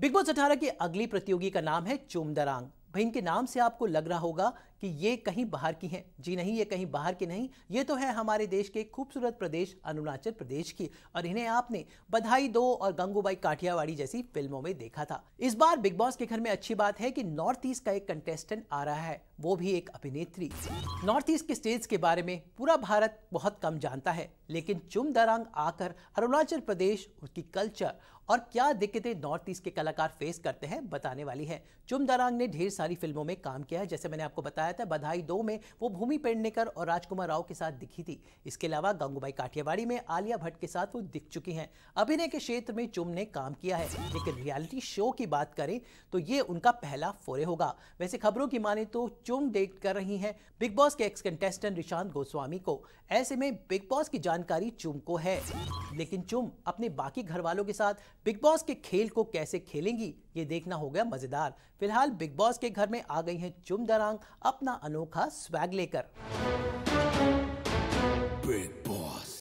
big boss अठारह की अगली प्रतियोगी का नाम है चोमदरांग भाई इनके नाम से आपको लग रहा होगा कि ये कहीं बाहर की हैं जी नहीं ये कहीं बाहर की नहीं ये तो है हमारे देश के खूबसूरत प्रदेश अरुणाचल प्रदेश की और इन्हें आपने बधाई दो और गंगूबाई काठियावाड़ी जैसी फिल्मों में देखा था इस बार बिग बॉस के घर में अच्छी बात है कि नॉर्थ ईस्ट का एक कंटेस्टेंट आ रहा है वो भी एक अभिनेत्री नॉर्थ ईस्ट के स्टेट्स के बारे में पूरा भारत बहुत कम जानता है लेकिन चुम दरांग आकर अरुणाचल प्रदेश उसकी कल्चर और क्या दिक्कतें नॉर्थ ईस्ट के कलाकार फेस करते हैं बताने वाली है चुम दरांग ने ढेर सारी फिल्मों में काम किया है जैसे मैंने आपको बताया था बधाई दो में वो भूमि पेडनेकर और राजकुमार राव के साथ दिखी थी इसके अलावा गंगूबाई काठियावाड़ी में आलिया भट्ट के साथ वो दिख चुकी हैं अभिनय के क्षेत्र में चुम ने काम किया है लेकिन रियलिटी शो की बात करें तो ये उनका पहला फोरे होगा वैसे खबरों की माने तो चुम डेट कर रही हैं बिग बॉस के एक्स कंटेस्टेंट निशांत गोस्वामी को ऐसे में बिग बॉस की जानकारी चुम को है लेकिन चुम अपने बाकी घर वालों के साथ बिग बॉस के खेल को कैसे खेलेंगी ये देखना होगा मजेदार फिलहाल बिग बॉस के घर में आ गई है चुम दरांग अपना अनोखा स्वैग लेकर